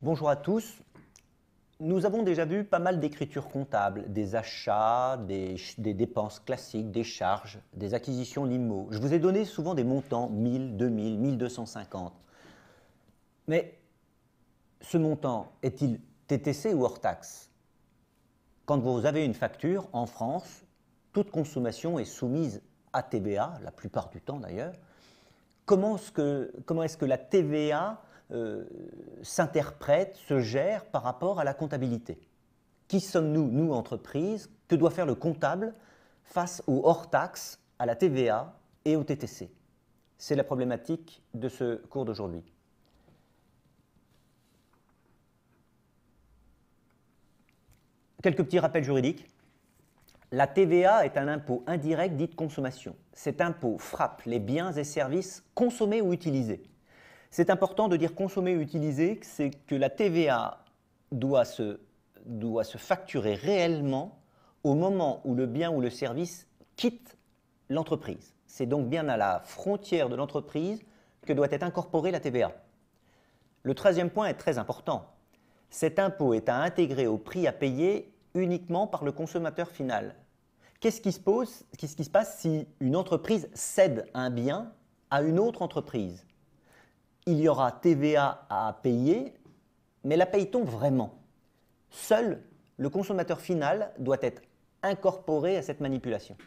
Bonjour à tous. Nous avons déjà vu pas mal d'écritures comptables, des achats, des, dépenses classiques, des charges, des acquisitions limo. Je vous ai donné souvent des montants 1000, 2000, 1250. Mais ce montant est-il TTC ou hors taxe Quand vous avez une facture en France, toute consommation est soumise à TVA, la plupart du temps d'ailleurs. Comment ce comment est -ce que la TVA euh, s'interprète, se gère par rapport à la comptabilité. Qui sommes-nous, nous, entreprises Que doit faire le comptable face aux hors-taxes, à la TVA et au TTC C'est la problématique de ce cours d'aujourd'hui. Quelques petits rappels juridiques. La TVA est un impôt indirect dit de consommation. Cet impôt frappe les biens et services consommés ou utilisés. C'est important de dire consommer ou utiliser, c'est que la TVA doit se, facturer réellement au moment où le bien ou le service quitte l'entreprise. C'est donc bien à la frontière de l'entreprise que doit être incorporée la TVA. Le troisième point est très important. Cet impôt est à intégrer au prix à payer uniquement par le consommateur final. Qu'est-ce qui, se pose, qu'est-ce qui se passe si une entreprise cède un bien à une autre entreprise il y aura TVA à payer, mais la paye-t-on vraiment Seul le consommateur final doit être incorporé à cette manipulation.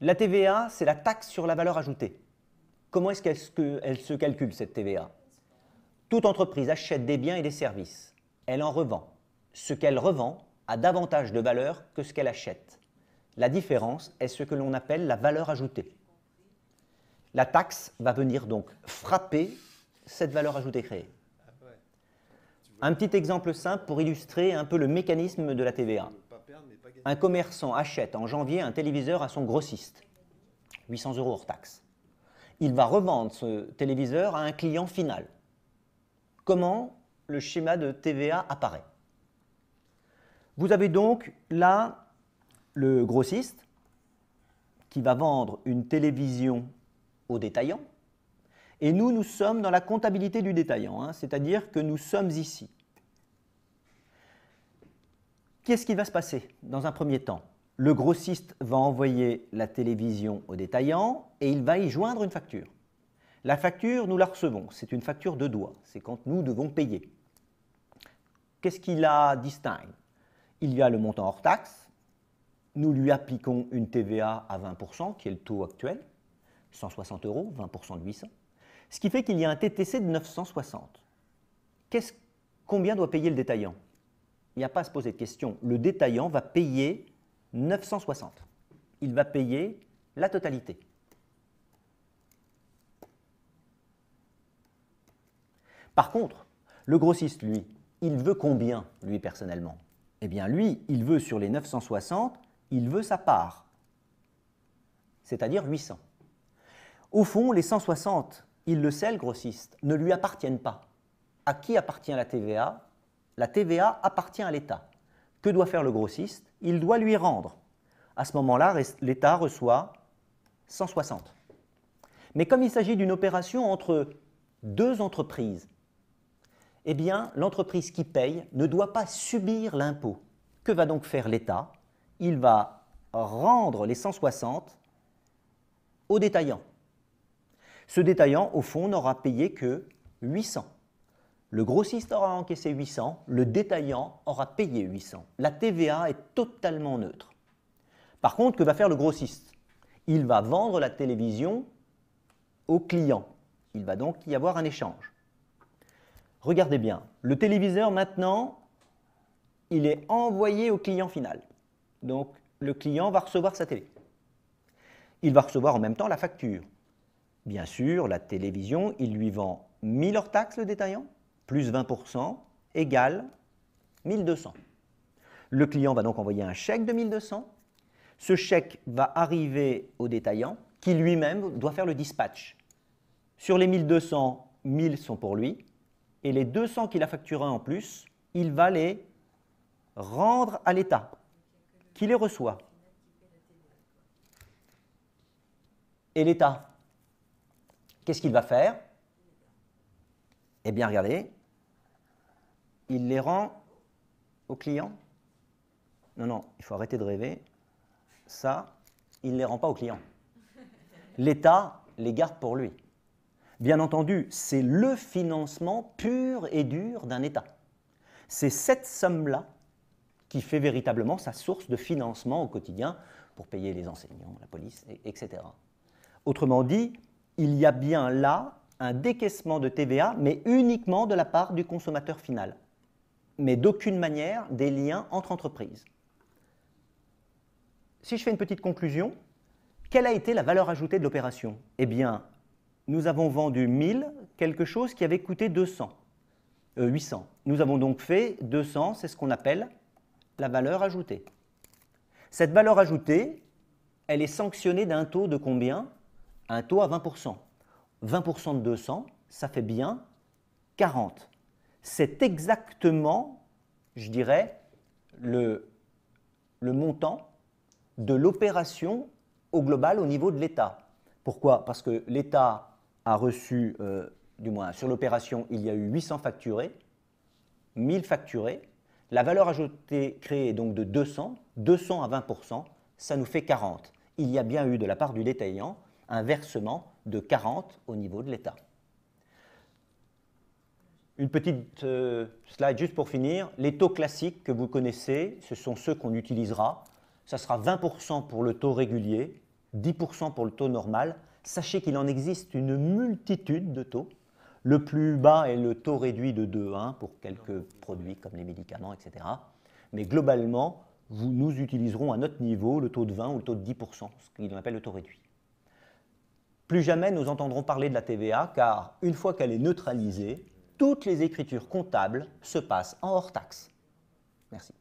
La TVA, c'est la taxe sur la valeur ajoutée. Comment est-ce qu'elle se calcule, cette TVA Toute entreprise achète des biens et des services. Elle en revend. Ce qu'elle revend a davantage de valeur que ce qu'elle achète. La différence est ce que l'on appelle la valeur ajoutée. La taxe va venir donc frapper cette valeur ajoutée créée. Un petit exemple simple pour illustrer un peu le mécanisme de la TVA. Un commerçant achète en janvier un téléviseur à son grossiste, 800 euros hors taxe. Il va revendre ce téléviseur à un client final. Comment le schéma de TVA apparaît Vous avez donc là le grossiste qui va vendre une télévision au détaillant, et nous, nous sommes dans la comptabilité du détaillant, hein, c'est-à-dire que nous sommes ici. Qu'est-ce qui va se passer dans un premier temps Le grossiste va envoyer la télévision au détaillant et il va y joindre une facture. La facture, nous la recevons, c'est une facture de doigt, c'est quand nous devons payer. Qu'est-ce qui la distingue Il y a le montant hors taxe, nous lui appliquons une TVA à 20%, qui est le taux actuel, 160 euros, 20% de 800, ce qui fait qu'il y a un TTC de 960. combien doit payer le détaillant Il n'y a pas à se poser de question. Le détaillant va payer 960. Il va payer la totalité. Par contre, le grossiste, lui, il veut combien, lui, personnellement Eh bien, lui, il veut sur les 960, il veut sa part, c'est-à-dire 800. Au fond, les 160, il le sait, le grossiste, ne lui appartiennent pas. À qui appartient la TVA La TVA appartient à l'État. Que doit faire le grossiste Il doit lui rendre. À ce moment-là, l'État reçoit 160. Mais comme il s'agit d'une opération entre deux entreprises, eh bien, l'entreprise qui paye ne doit pas subir l'impôt. Que va donc faire l'État Il va rendre les 160 aux détaillants. Ce détaillant, au fond, n'aura payé que 800. Le grossiste aura encaissé 800, le détaillant aura payé 800. La TVA est totalement neutre. Par contre, que va faire le grossiste Il va vendre la télévision au client. Il va donc y avoir un échange. Regardez bien, le téléviseur maintenant, il est envoyé au client final. Donc le client va recevoir sa télé. Il va recevoir en même temps la facture. Bien sûr, la télévision, il lui vend 1000 hors taxes le détaillant, plus 20%, égale 1200. Le client va donc envoyer un chèque de 1200. Ce chèque va arriver au détaillant qui lui-même doit faire le dispatch. Sur les 1200, 1000 sont pour lui et les 200 qu'il a facturés en plus, il va les rendre à l'État qui les reçoit. Et l'État Qu'est-ce qu'il va faire Eh bien, regardez, il les rend aux clients. Non, non, il faut arrêter de rêver. Ça, il ne les rend pas aux clients. L'État les garde pour lui. Bien entendu, c'est le financement pur et dur d'un État. C'est cette somme-là qui fait véritablement sa source de financement au quotidien pour payer les enseignants, la police, etc. Autrement dit, il y a bien là un décaissement de TVA, mais uniquement de la part du consommateur final, mais d'aucune manière des liens entre entreprises. Si je fais une petite conclusion, quelle a été la valeur ajoutée de l'opération Eh bien, nous avons vendu 1000 quelque chose qui avait coûté 200, 800. Euh, nous avons donc fait 200, c'est ce qu'on appelle la valeur ajoutée. Cette valeur ajoutée, elle est sanctionnée d'un taux de combien un taux à 20%. 20% de 200, ça fait bien 40. C'est exactement, je dirais, le, montant de l'opération au global au niveau de l'État. Pourquoi Parce que l'État a reçu, euh, du moins sur l'opération, il y a eu 800 facturés, 1000 facturés, la valeur ajoutée créée est donc de 200, 200 à 20%, ça nous fait 40. Il y a bien eu de la part du détaillant un versement de 40 au niveau de l'État. Une petite euh, slide juste pour finir. Les taux classiques que vous connaissez, ce sont ceux qu'on utilisera. Ça sera 20% pour le taux régulier, 10% pour le taux normal. Sachez qu'il en existe une multitude de taux. Le plus bas est le taux réduit de 2,1 pour quelques produits comme les médicaments, etc. Mais globalement, nous utiliserons à notre niveau le taux de 20 ou le taux de 10%, ce qu'on appelle le taux réduit. Plus jamais nous entendrons parler de la TVA car, une fois qu'elle est neutralisée, toutes les écritures comptables se passent en hors-taxe. Merci.